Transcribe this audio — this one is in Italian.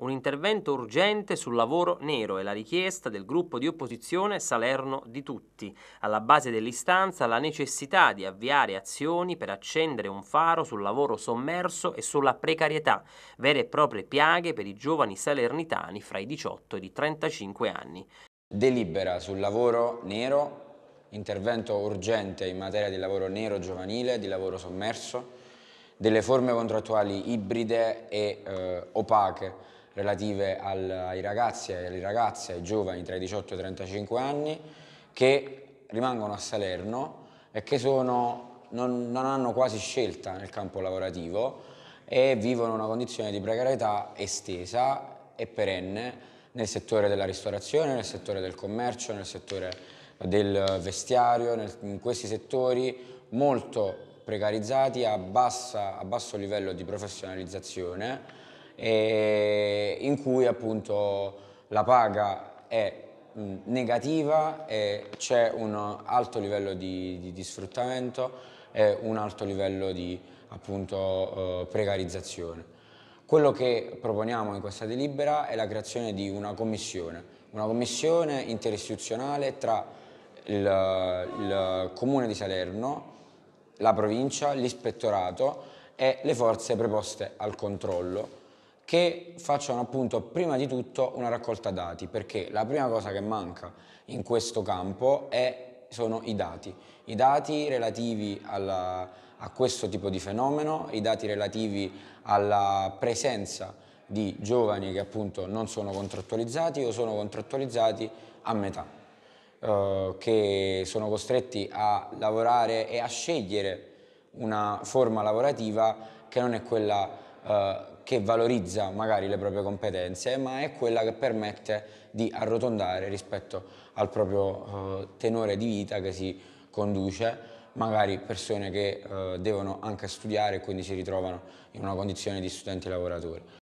un intervento urgente sul lavoro nero e la richiesta del gruppo di opposizione Salerno di Tutti. Alla base dell'istanza la necessità di avviare azioni per accendere un faro sul lavoro sommerso e sulla precarietà, vere e proprie piaghe per i giovani salernitani fra i 18 e i 35 anni. Delibera sul lavoro nero, intervento urgente in materia di lavoro nero giovanile, di lavoro sommerso, delle forme contrattuali ibride e eh, opache relative al, ai ragazzi e alle ragazze, ai giovani tra i 18 e i 35 anni che rimangono a Salerno e che sono, non, non hanno quasi scelta nel campo lavorativo e vivono una condizione di precarietà estesa e perenne nel settore della ristorazione, nel settore del commercio, nel settore del vestiario, nel, in questi settori molto precarizzati a, bassa, a basso livello di professionalizzazione e in cui appunto la paga è negativa e c'è un alto livello di, di, di, sfruttamento e un alto livello di appunto, eh, precarizzazione. Quello che proponiamo in questa delibera è la creazione di una commissione, una commissione interistituzionale tra il, il Comune di Salerno, la provincia, l'ispettorato e le forze preposte al controllo che facciano appunto prima di tutto una raccolta dati, perché la prima cosa che manca in questo campo è, sono i dati, i dati relativi alla, a questo tipo di fenomeno, i dati relativi alla presenza di giovani che appunto non sono contrattualizzati o sono contrattualizzati a metà, eh, che sono costretti a lavorare e a scegliere una forma lavorativa che non è quella eh, che valorizza magari le proprie competenze, ma è quella che permette di arrotondare rispetto al proprio eh, tenore di vita che si conduce, magari persone che eh, devono anche studiare e quindi si ritrovano in una condizione di studenti lavoratori.